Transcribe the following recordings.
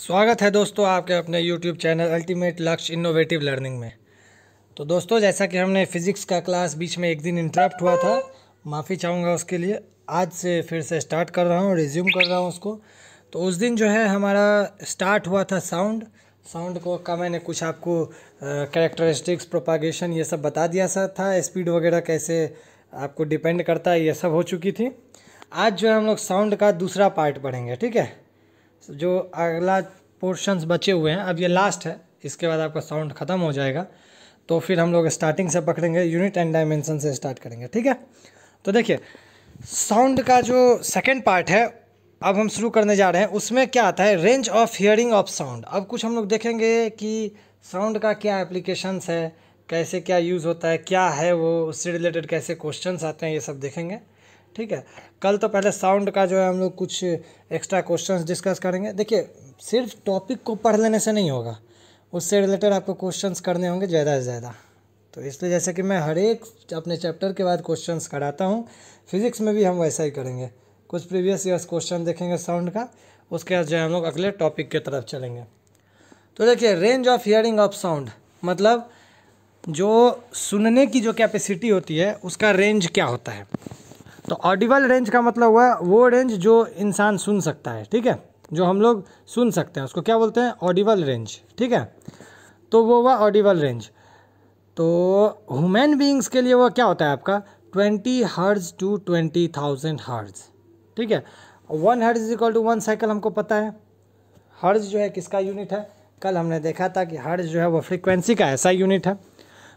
स्वागत है दोस्तों आपके अपने YouTube channel ultimate Lakshya innovative learning में तो दोस्तों जैसा कि हमने फ़िज़िक्स का क्लास बीच में एक दिन इंटरप्ट हुआ था माफ़ी चाहूँगा उसके लिए आज से फिर से स्टार्ट कर रहा हूँ रिज्यूम कर रहा हूँ उसको तो उस दिन जो है हमारा स्टार्ट हुआ था साउंड साउंड को का मैंने कुछ आपको करेक्टरिस्टिक्स प्रोपागेशन ये सब बता दिया सा था स्पीड वगैरह कैसे आपको डिपेंड करता है ये सब हो चुकी थी आज जो है हम लोग साउंड का दूसरा पार्ट पढ़ेंगे ठीक है जो अगला पोर्शंस बचे हुए हैं अब ये लास्ट है इसके बाद आपका साउंड ख़त्म हो जाएगा तो फिर हम लोग स्टार्टिंग से पकड़ेंगे यूनिट एंड डायमेंशन से स्टार्ट करेंगे ठीक है तो देखिए साउंड का जो सेकेंड पार्ट है अब हम शुरू करने जा रहे हैं उसमें क्या आता है range of hearing of sound अब कुछ हम लोग देखेंगे कि साउंड का क्या एप्लीकेशंस है कैसे क्या यूज़ होता है क्या है वो उससे रिलेटेड कैसे क्वेश्चंस आते हैं ये सब देखेंगे ठीक है कल तो पहले साउंड का जो है हम लोग कुछ एक्स्ट्रा क्वेश्चंस डिस्कस करेंगे देखिए सिर्फ टॉपिक को पढ़ लेने से नहीं होगा उससे रिलेटेड आपको क्वेश्चंस करने होंगे ज़्यादा से ज़्यादा तो इसलिए जैसे कि मैं हर एक अपने चैप्टर के बाद क्वेश्चंस कराता हूँ फिजिक्स में भी हम वैसा ही करेंगे कुछ प्रीवियस ईयर्स क्वेश्चन देखेंगे साउंड का उसके बाद जो है हम लोग अगले टॉपिक की तरफ चलेंगे तो देखिए range of hearing of sound मतलब जो सुनने की जो कैपेसिटी होती है उसका रेंज क्या होता है तो ऑडिबल रेंज का मतलब हुआ वो रेंज जो इंसान सुन सकता है ठीक है जो हम लोग सुन सकते हैं उसको क्या बोलते हैं ऑडिबल रेंज ठीक है तो वो हुआ ऑडिबल रेंज तो ह्यूमन बींग्स के लिए वो क्या होता है आपका ट्वेंटी हर्ज टू ट्वेंटी थाउजेंड हर्ज ठीक है one hertz is equal to one cycle हमको पता है हर्ज जो है किसका यूनिट है कल हमने देखा था कि हर्ज जो है वो फ्रिक्वेंसी का ऐसा यूनिट है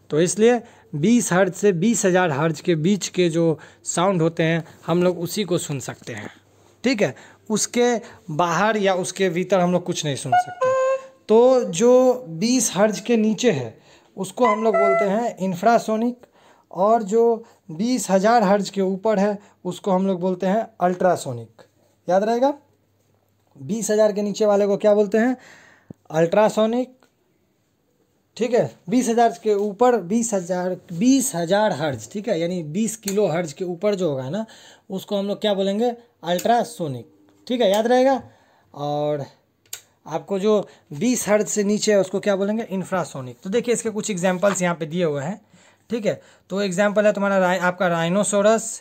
तो इसलिए बीस हर्ज से बीस हज़ार हर्ज के बीच के जो साउंड होते हैं हम लोग उसी को सुन सकते हैं ठीक है उसके बाहर या उसके भीतर हम लोग कुछ नहीं सुन सकते तो जो बीस हर्ज के नीचे है उसको हम लोग बोलते हैं इंफ्रासोनिक और जो बीस हज़ार हर्ज के ऊपर है उसको हम लोग बोलते हैं अल्ट्रासोनिक याद रहेगा बीस हज़ार के नीचे वाले को क्या बोलते हैं अल्ट्रासोनिक ठीक है बीस हज़ार के ऊपर बीस हज़ार बीस हज़ार हर्ज ठीक है यानी बीस किलो हर्ज के ऊपर जो होगा ना उसको हम लोग क्या बोलेंगे अल्ट्रासोनिक ठीक है याद रहेगा और आपको जो बीस हर्ज से नीचे है उसको क्या बोलेंगे इंफ्रासोनिक तो देखिए इसके कुछ एग्जाम्पल्स यहाँ पे दिए हुए हैं ठीक है तो एग्जाम्पल है तुम्हारा रा, आपका राइनोसोरस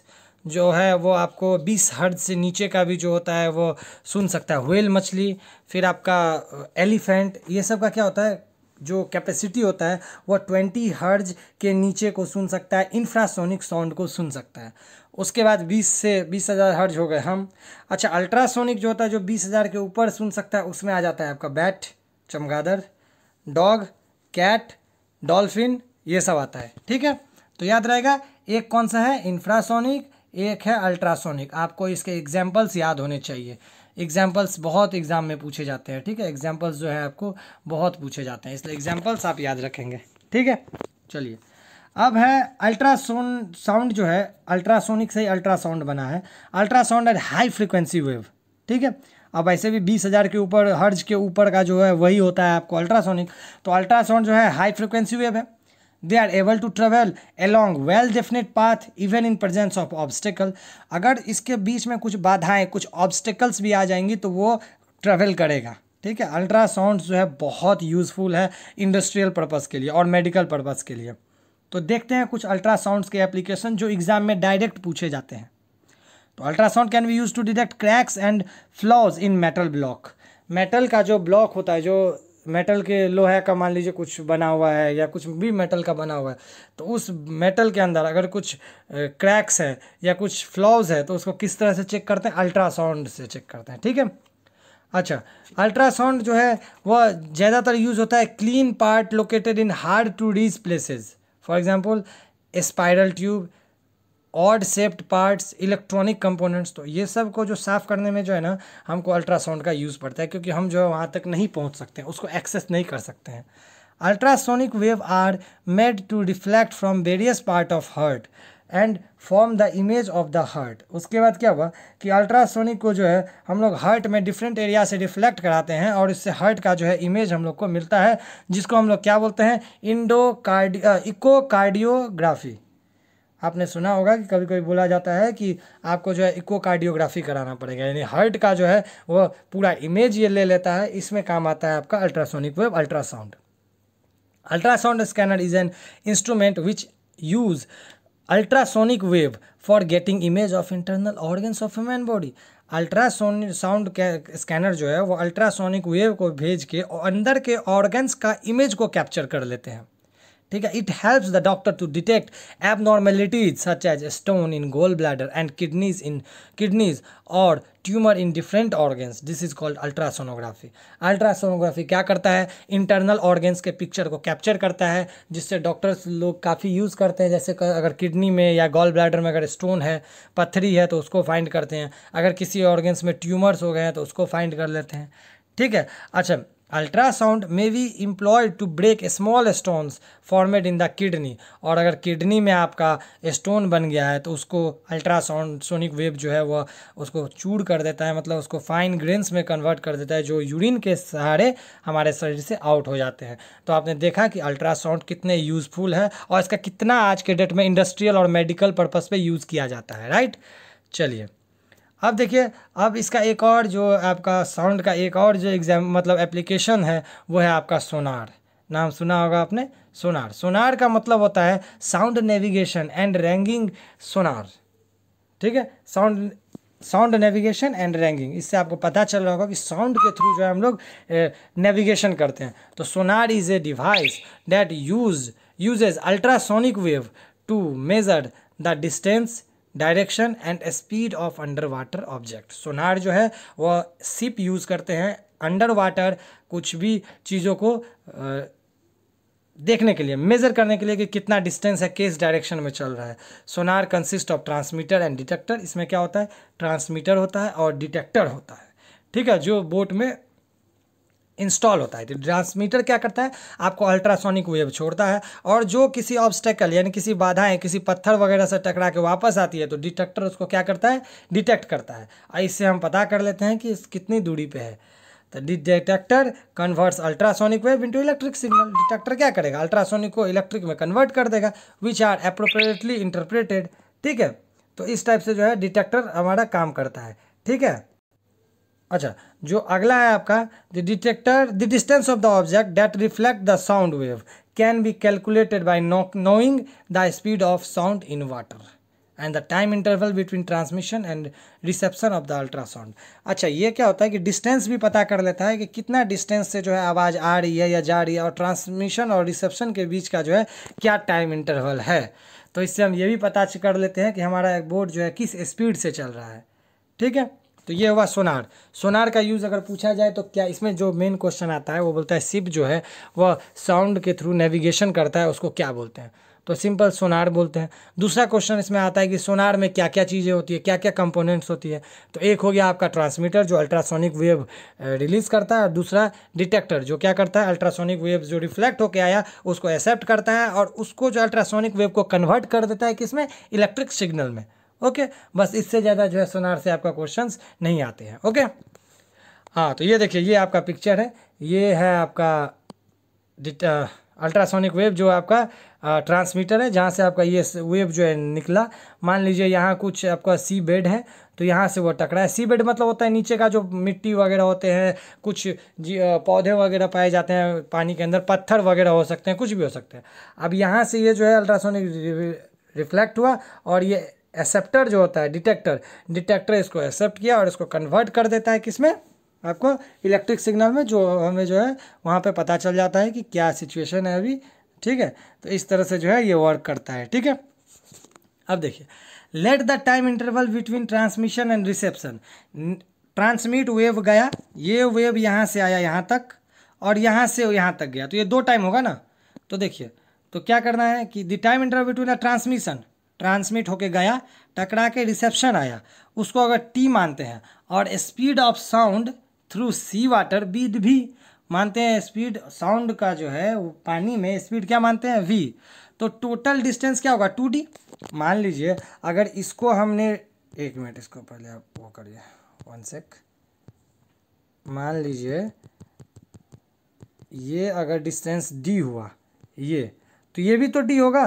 जो है वो आपको बीस हर्ज से नीचे का भी जो होता है वो सुन सकता है व्हेल मछली फिर आपका एलिफेंट uh, ये सब का क्या होता है जो कैपेसिटी होता है वह ट्वेंटी हर्ज के नीचे को सुन सकता है इंफ्रासोनिक साउंड को सुन सकता है उसके बाद बीस से बीस हज़ार हर्ज हो गए हम अच्छा अल्ट्रासोनिक जो होता है जो बीस हज़ार के ऊपर सुन सकता है उसमें आ जाता है आपका बैट चमगादड़ डॉग कैट डॉल्फिन ये सब आता है ठीक है तो याद रहेगा एक कौन सा है इंफ्रासोनिक एक है अल्ट्रासोनिक आपको इसके एग्जाम्पल्स याद होने चाहिए एग्जाम्पल्स बहुत एग्ज़ाम में पूछे जाते हैं ठीक है एग्जाम्पल्स जो है आपको बहुत पूछे जाते हैं इसलिए एग्जाम्पल्स आप याद रखेंगे ठीक है चलिए अब है अल्ट्रासोन साउंड जो है अल्ट्रासोनिक से ही अल्ट्रासाउंड बना है ultrasound at high frequency wave ठीक है अब ऐसे भी बीस हज़ार के ऊपर हर्ज के ऊपर का जो है वही होता है आपको अल्ट्रासोनिक तो अल्ट्रासाउंड जो है हाई फ्रिक्वेंसी वेव है they are able to travel along well definite path even in presence of obstacle अगर इसके बीच में कुछ बाधाएं कुछ ऑब्स्टेकल्स भी आ जाएंगी तो वो ट्रेवल करेगा ठीक है अल्ट्रासाउंड जो है बहुत यूज़फुल है इंडस्ट्रियल पर्पज़ के लिए और मेडिकल पर्पज़ के लिए तो देखते हैं कुछ अल्ट्रासाउंड्स के एप्लीकेशन जो एग्ज़ाम में डायरेक्ट पूछे जाते हैं तो ultrasound can be use to detect cracks and flaws in metal block metal का जो ब्लॉक होता है जो मेटल के लोहे का मान लीजिए कुछ बना हुआ है या कुछ भी मेटल का बना हुआ है तो उस मेटल के अंदर अगर कुछ क्रैक्स है या कुछ फ्लॉज है तो उसको किस तरह से चेक करते हैं अल्ट्रासाउंड से चेक करते हैं ठीक है अच्छा अल्ट्रासाउंड जो है वह ज़्यादातर यूज़ होता है clean part located in hard to reach places for example spiral tube odd shaped parts electronic components तो ये सब को जो साफ़ करने में जो है ना हमको अल्ट्रासाउंड का यूज़ पड़ता है क्योंकि हम जो है वहाँ तक नहीं पहुँच सकते हैं उसको एक्सेस नहीं कर सकते हैं ultrasonic wave are made to reflect from various part of heart and form the image of the heart उसके बाद क्या हुआ कि अल्ट्रासोनिक को जो है हम लोग हर्ट में डिफरेंट एरिया से रिफ्लेक्ट कराते हैं और इससे हर्ट का जो है इमेज हम लोग को मिलता है जिसको हम लोग क्या बोलते हैं इंडो कार्डियो इको कार्डियोग्राफी आपने सुना होगा कि कभी कभी बोला जाता है कि आपको जो है इको कार्डियोग्राफी कराना पड़ेगा यानी हार्ट का जो है वो पूरा इमेज ये ले लेता है इसमें काम आता है आपका ultrasonic wave ultrasound ultrasound scanner is an instrument which use ultrasonic wave for getting image of internal organs of human body ultrasonic sound scanner जो है वो अल्ट्रासोनिक वेव को भेज के अंदर के ऑर्गन्स का इमेज को कैप्चर कर लेते हैं ठीक है it helps the doctor to detect abnormalities such as stone in gall bladder and kidneys in kidneys और tumour in different organs this is called ultrasonography ultrasonography क्या करता है इंटरनल ऑर्गेन्स के पिक्चर को कैप्चर करता है जिससे डॉक्टर्स लोग काफ़ी यूज़ करते हैं जैसे अगर किडनी में या गोल ब्लैडर में अगर स्टोन है पत्थरी है तो उसको फाइंड करते हैं अगर किसी ऑर्गेन्स में ट्यूमर्स हो गए हैं तो उसको फाइंड कर लेते हैं ठीक है अच्छा ultrasound may we employed to break small stones formed in the kidney और अगर किडनी में आपका स्टोन बन गया है तो उसको अल्ट्रासाउंड सोनिक वेव जो है वह उसको चूड़ कर देता है मतलब उसको फाइन ग्रेन्स में कन्वर्ट कर देता है जो यूरिन के सहारे हमारे शरीर से आउट हो जाते हैं तो आपने देखा कि अल्ट्रासाउंड कितने यूज़फुल है और इसका कितना आज के डेट में इंडस्ट्रियल और मेडिकल पर्पज़ पर यूज़ किया जाता है राइट चलिए अब देखिए अब इसका एक और जो आपका साउंड का एक और जो एग्जाम मतलब एप्लीकेशन है वो है आपका सोनार नाम सुना होगा आपने सोनार सोनार का मतलब होता है sound navigation and ranging sonar ठीक है sound sound navigation and ranging इससे आपको पता चल रहा होगा कि साउंड के थ्रू जो है हम लोग नेविगेशन करते हैं तो sonar is a device that use uses ultrasonic wave to measure the distance direction and speed of under water object sonar जो है वह सिप यूज़ करते हैं अंडर वाटर कुछ भी चीज़ों को आ, देखने के लिए मेजर करने के लिए कि कितना डिस्टेंस है किस डायरेक्शन में चल रहा है sonar consist of transmitter and detector इसमें क्या होता है ट्रांसमीटर होता है और डिटेक्टर होता है ठीक है जो बोट में इंस्टॉल होता है तो ट्रांसमीटर क्या करता है आपको अल्ट्रासोनिक वेव छोड़ता है और जो किसी ऑब्स्टेकल यानी किसी बाधाएं किसी पत्थर वगैरह से टकरा के वापस आती है तो डिटेक्टर उसको क्या करता है डिटेक्ट करता है और इससे हम पता कर लेते हैं कि इस कितनी दूरी पर है तो detector converts ultrasonic wave into electric signal detector क्या करेगा अल्ट्रासोनिक को इलेक्ट्रिक में कन्वर्ट कर देगा विच आर अप्रोप्रिएटली इंटरप्रेटेड ठीक है तो इस टाइप से जो है डिटेक्टर हमारा काम करता है ठीक है अच्छा जो अगला है आपका the detector the distance of the object that reflect the sound wave can be calculated by knowing the speed of sound in water and the time interval between transmission and reception of the ultrasound अच्छा ये क्या होता है कि distance भी पता कर लेता है कि कितना डिस्टेंस से जो है आवाज़ आ रही है या जा रही है और ट्रांसमिशन और रिसेप्शन के बीच का जो है क्या टाइम इंटरवल है तो इससे हम ये भी पता कर लेते हैं कि हमारा एक बोर्ड जो है किस स्पीड से चल रहा है ठीक है तो ये हुआ सोनार सोनार का यूज़ अगर पूछा जाए तो क्या इसमें जो मेन क्वेश्चन आता है वो बोलता है सिप जो है वह साउंड के थ्रू नेविगेशन करता है उसको क्या बोलते हैं तो सिंपल सोनार बोलते हैं दूसरा क्वेश्चन इसमें आता है कि सोनार में क्या क्या चीज़ें होती है क्या क्या कंपोनेंट्स होती है तो एक हो गया आपका ट्रांसमीटर जो अल्ट्रासोनिक वेव रिलीज़ करता है और दूसरा डिटेक्टर जो क्या करता है अल्ट्रासोनिक वेव जो रिफ्लेक्ट होकर आया उसको एक्सेप्ट करता है और उसको जो अल्ट्रासोनिक वेव को कन्वर्ट कर देता है किसमें इलेक्ट्रिक सिग्नल में ओके बस इससे ज़्यादा जो है सोनार से आपका क्वेश्चन नहीं आते हैं ओके हाँ तो ये देखिए ये आपका पिक्चर है ये है आपका अल्ट्रासोनिक वेव जो आपका ट्रांसमीटर है जहाँ से आपका ये वेव जो है निकला मान लीजिए यहाँ कुछ आपका सी बेड है तो यहाँ से वो टकरा है सी बेड मतलब होता है नीचे का जो मिट्टी वगैरह होते हैं कुछ जी पौधे वगैरह पाए जाते हैं पानी के अंदर पत्थर वगैरह हो सकते हैं कुछ भी हो सकते हैं अब यहाँ से ये जो है अल्ट्रासोनिक रिफ्लेक्ट हुआ और ये एक्सेप्टर जो होता है डिटेक्टर डिटेक्टर इसको एक्सेप्ट किया और इसको कन्वर्ट कर देता है किसमें आपको इलेक्ट्रिक सिग्नल में जो हमें जो है वहाँ पे पता चल जाता है कि क्या सिचुएशन है अभी ठीक है तो इस तरह से जो है ये वर्क करता है ठीक है अब देखिए let the time interval between transmission and reception transmit wave गया ये वेव यहाँ से आया यहाँ तक और यहाँ से यहाँ तक गया तो ये दो टाइम होगा ना तो देखिए तो क्या करना है कि the time interval between uh transmission transmit होके गया टकरा के रिसेप्शन आया उसको अगर टी मानते हैं और speed of sound through sea water बीड भी मानते हैं स्पीड साउंड का जो है वो पानी में स्पीड क्या मानते हैं वी तो टोटल डिस्टेंस क्या होगा टू डी मान लीजिए अगर इसको हमने एक मिनट इसको पहले आप वो करिए वन सेक मान लीजिए ये अगर डिस्टेंस डी हुआ ये तो ये भी तो डी होगा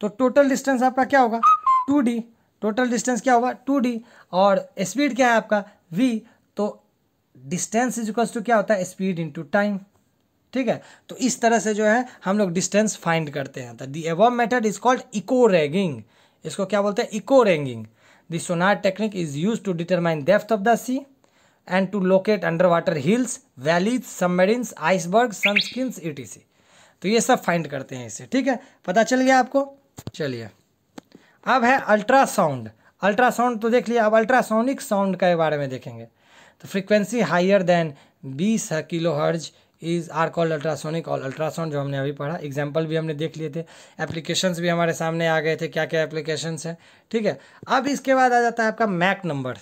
तो टोटल डिस्टेंस आपका क्या होगा टू डी टोटल डिस्टेंस क्या होगा टू डी और स्पीड क्या है आपका वी तो डिस्टेंस इज इक्वल्स टू क्या होता है स्पीड टू टाइम ठीक है तो इस तरह से जो है हम लोग डिस्टेंस फाइंड करते हैं the above method is called echo ranging इसको क्या बोलते हैं echo ranging the sonar technique is use to determine depth of the sea and to locate under water hills valleys submarines iceberg सनस्किन्स ई तो ये सब फाइंड करते हैं इसे ठीक है पता चल गया आपको चलिए अब है अल्ट्रासाउंड अल्ट्रासाउंड तो देख लिया अब अल्ट्रासाउनिक साउंड के बारे में देखेंगे तो frequency higher than 20 kilo hertz is are called ultrasonic और अल्ट्रासाउंड जो हमने अभी पढ़ा एग्जाम्पल भी हमने देख लिए थे एप्लीकेशंस भी हमारे सामने आ गए थे क्या क्या एप्लीकेशंस हैं ठीक है अब इसके बाद आ जाता है आपका मैक नंबर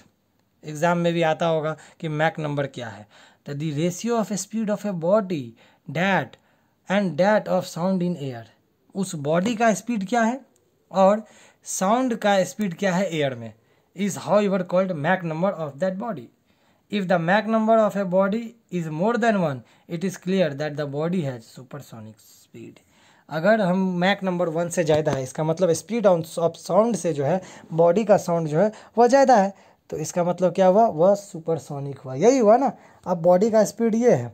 एग्ज़ाम में भी आता होगा कि मैक नंबर क्या है तो the ratio of speed of a body that and that of sound in air उस बॉडी का स्पीड क्या है और साउंड का स्पीड क्या है एयर में is how your called Mach number of that body if the Mach number of a body is more than one it is clear that the body has supersonic speed अगर हम Mach number one से ज़्यादा है इसका मतलब speed of sound से जो है बॉडी का साउंड जो है वह ज़्यादा है तो इसका मतलब क्या हुआ वह सुपरसोनिक हुआ यही हुआ ना अब बॉडी का स्पीड ये है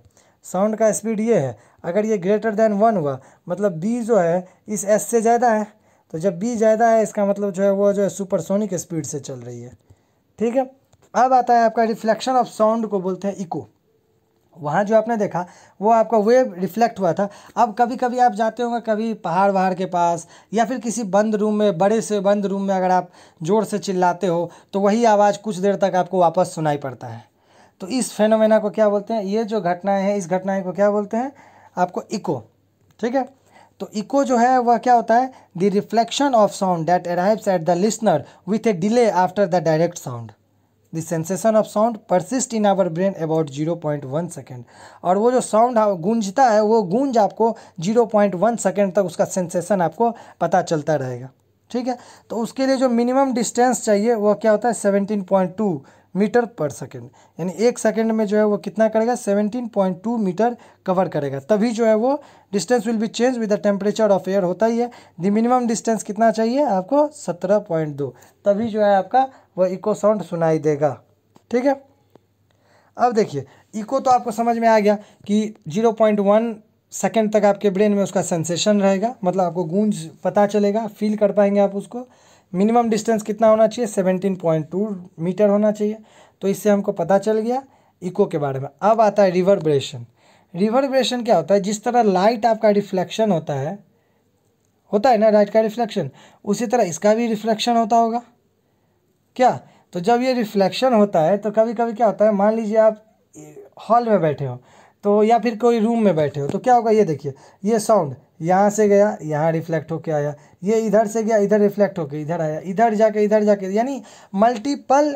साउंड का स्पीड ये है अगर ये ग्रेटर देन वन हुआ मतलब बी जो है इस एस से ज़्यादा है तो जब बी ज़्यादा है इसका मतलब जो है वो जो है सुपरसोनिक स्पीड से चल रही है ठीक है अब आता है आपका रिफ्लेक्शन ऑफ साउंड को बोलते हैं इको वहाँ जो आपने देखा वो आपका वेव रिफ्लेक्ट हुआ था अब कभी कभी आप जाते होंगे कभी पहाड़ वहाड़ के पास या फिर किसी बंद रूम में बड़े से बंद रूम में अगर आप ज़ोर से चिल्लाते हो तो वही आवाज़ कुछ देर तक आपको वापस सुनाई पड़ता है तो इस फेनोमेना को क्या बोलते हैं ये जो घटनाएं हैं इस घटनाएं को क्या बोलते हैं आपको इको ठीक है तो इको जो है वह क्या होता है the reflection of sound that arrives at the listener with a delay after the direct sound the sensation of sound persist in our brain about zero point one second और वो जो साउंड हाँ, गूंजता है वो गूंज आपको जीरो पॉइंट वन सेकेंड तक उसका सेंसेशन आपको पता चलता रहेगा ठीक है तो उसके लिए जो मिनिमम डिस्टेंस चाहिए वो क्या होता है seventeen point two metre per second यानी एक सेकेंड में जो है वो कितना करेगा 17.2 मीटर कवर करेगा तभी जो है वो distance will be change with the temperature of air होता ही है द मिनिमम डिस्टेंस कितना चाहिए आपको 17.2 तभी जो है आपका वह इको साउंड सुनाई देगा ठीक है अब देखिए इको तो आपको समझ में आ गया कि जीरो पॉइंट वन सेकेंड तक आपके ब्रेन में उसका सेंसेशन रहेगा मतलब आपको गूंज पता चलेगा फील कर पाएंगे आप उसको मिनिमम डिस्टेंस कितना होना चाहिए सेवनटीन पॉइंट टू मीटर होना चाहिए तो इससे हमको पता चल गया इको के बारे में अब आता है रिवर्ब्रेशन रिवर्ब्रेशन क्या होता है जिस तरह लाइट आपका रिफ्लेक्शन होता है होता है ना लाइट का रिफ्लेक्शन उसी तरह इसका भी रिफ्लेक्शन होता होगा क्या तो जब ये रिफ्लेक्शन होता है तो कभी कभी क्या होता है मान लीजिए आप हॉल में बैठे हो तो या फिर कोई रूम में बैठे हो तो क्या होगा ये देखिए ये साउंड यहाँ से गया यहाँ रिफ्लेक्ट होके आया ये इधर से गया इधर रिफ्लेक्ट होके इधर आया इधर जाके इधर जाके यानी मल्टीपल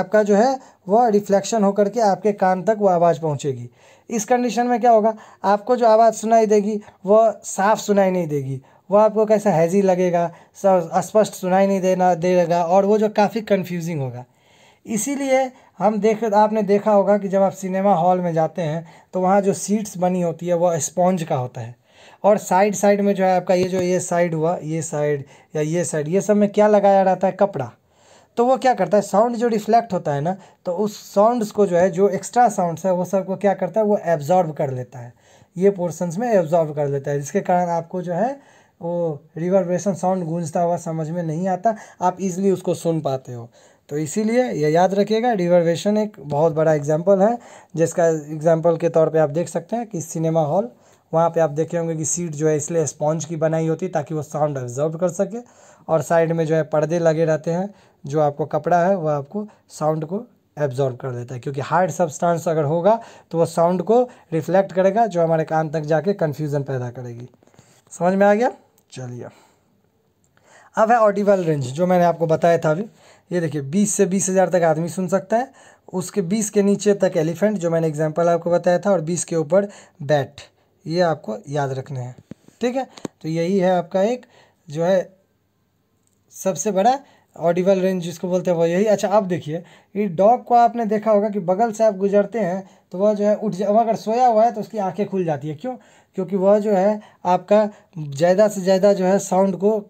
आपका जो है वह रिफ्लेक्शन होकर के आपके कान तक वो आवाज़ पहुँचेगी इस कंडीशन में क्या होगा आपको जो आवाज़ सुनाई देगी वह साफ सुनाई नहीं देगी वह आपको कैसा हैजी लगेगा स्पष्ट सुनाई नहीं देना देगा और वो जो काफ़ी कन्फ्यूजिंग होगा इसीलिए हम देख आपने देखा होगा कि जब आप सिनेमा हॉल में जाते हैं तो वहाँ जो सीट्स बनी होती है वह स्पॉन्ज का होता है और साइड साइड में जो है आपका ये जो ये साइड हुआ ये साइड या ये साइड ये सब में क्या लगाया रहता है कपड़ा तो वो क्या करता है साउंड जो रिफ्लेक्ट होता है ना तो उस साउंड्स को जो है जो एक्स्ट्रा साउंड्स है वो सब को क्या करता है वो एब्जॉर्ब कर लेता है ये पोर्सन्स में एब्जॉर्ब कर लेता है जिसके कारण आपको जो है वो रिवर्ब्रेशन साउंड गूंजता हुआ समझ में नहीं आता आप इजिली उसको सुन पाते हो तो इसीलिए यह याद रखिएगा रिवर्वेशन एक बहुत बड़ा एग्जाम्पल है जिसका एग्जाम्पल के तौर पे आप देख सकते हैं कि सिनेमा हॉल वहाँ पे आप देखे होंगे कि सीट जो है इसलिए स्पॉन्ज की बनाई होती ताकि वो साउंड ऑब्जर्व कर सके और साइड में जो है पर्दे लगे रहते हैं जो आपको कपड़ा है वह आपको साउंड को एब्जॉर्व कर देता है क्योंकि हार्ड सब्सटेंस अगर होगा तो वो साउंड को रिफ्लेक्ट करेगा जो हमारे कान तक जाके कन्फ्यूज़न पैदा करेगी समझ में आ गया चलिए अब है ऑडिबल रेंज जो मैंने आपको बताया था अभी ये देखिए 20 से बीस हज़ार तक आदमी सुन सकता है उसके 20 के नीचे तक एलिफेंट जो मैंने एग्जांपल आपको बताया था और 20 के ऊपर बैट ये आपको याद रखना है ठीक है तो यही है आपका एक जो है सबसे बड़ा ऑडिबल रेंज जिसको बोलते हैं वो यही अच्छा अब देखिए ये डॉग को आपने देखा होगा कि बगल से आप गुजरते हैं तो वह जो है उठ जा अगर सोया हुआ है तो उसकी आंखें खुल जाती है क्यों क्योंकि वह जो है आपका ज़्यादा से ज़्यादा जो है साउंड को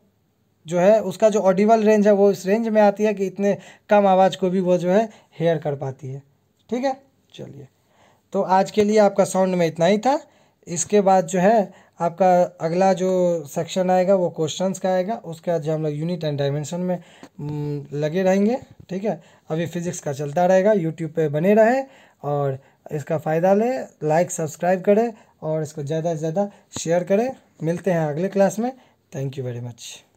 जो है उसका जो ऑडिबल रेंज है वो इस रेंज में आती है कि इतने कम आवाज़ को भी वो जो है हेयर कर पाती है ठीक है चलिए तो आज के लिए आपका साउंड में इतना ही था इसके बाद जो है आपका अगला जो सेक्शन आएगा वो क्वेश्चंस का आएगा उसके बाद जो हम लोग यूनिट एंड डायमेंशन में हम्म, लगे रहेंगे ठीक है अभी फिजिक्स का चलता रहेगा यूट्यूब पे बने रहे और इसका फ़ायदा लें लाइक सब्सक्राइब करें और इसको ज़्यादा से ज़्यादा शेयर करें मिलते हैं अगले क्लास में थैंक यू वेरी मच